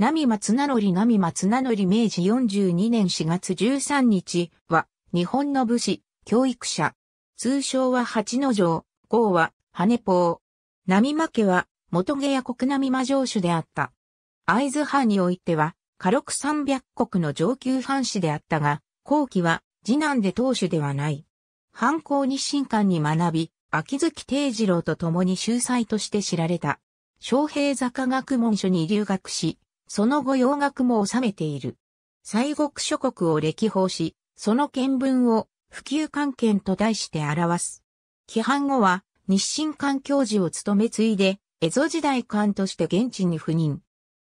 波松名則波松名則明治42年4月13日は、日本の武士、教育者。通称は八之城、号は、羽法。波間家は、元家や国波間城主であった。会津藩においては、家禄三百国の上級藩士であったが、後期は、次男で当主ではない。藩校日進館に学び、秋月定次郎と共に秀才として知られた。昌平坂学問所に留学し、その後洋楽も収めている。西国諸国を歴訪し、その見聞を普及関係と題して表す。規範後は日清館教授を務め継いで、江戸時代館として現地に赴任。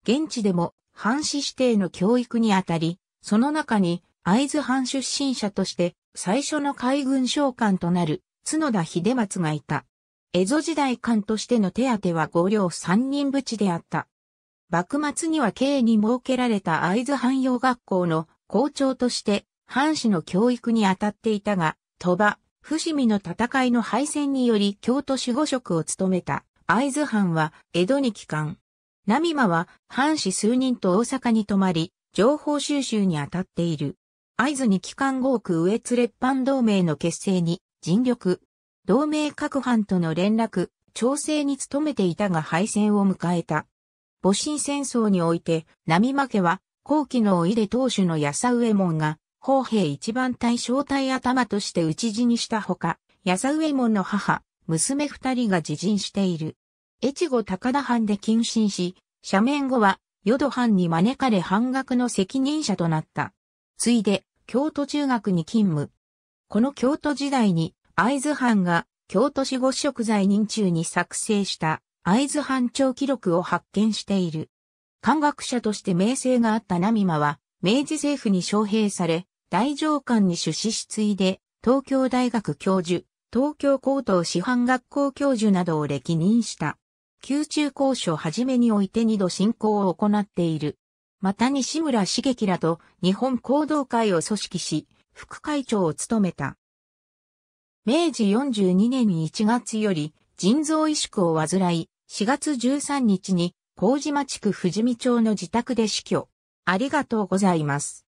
現地でも藩士指定の教育にあたり、その中に会津藩出身者として最初の海軍将官となる角田秀松がいた。江戸時代官としての手当は五両三人淵であった。幕末には営に設けられた会津汎用学校の校長として、藩士の教育に当たっていたが、鳥羽、伏見の戦いの敗戦により京都守護職を務めた会津藩は江戸に帰還。浪間は藩士数人と大阪に泊まり、情報収集に当たっている。会津に帰還後区上津列藩同盟の結成に尽力。同盟各藩との連絡、調整に努めていたが敗戦を迎えた。戊辰戦争において、波負けは、後期のおいで当主の安上門が、砲兵一番隊小隊頭として討ち死にしたほか、安上門の母、娘二人が自陣している。越後高田藩で謹慎し、斜面後は、淀藩に招かれ半額の責任者となった。ついで、京都中学に勤務。この京都時代に、会津藩が京都市御食材人中に作成した会津藩庁記録を発見している。漢学者として名声があったミ間は、明治政府に招聘され、大上官に出資しついで、東京大学教授、東京高等師範学校教授などを歴任した。宮中交渉はじめにおいて二度進行を行っている。また西村茂樹らと日本行動会を組織し、副会長を務めた。明治42年1月より腎臓萎縮を患い、4月13日に麹町区富士見町の自宅で死去。ありがとうございます。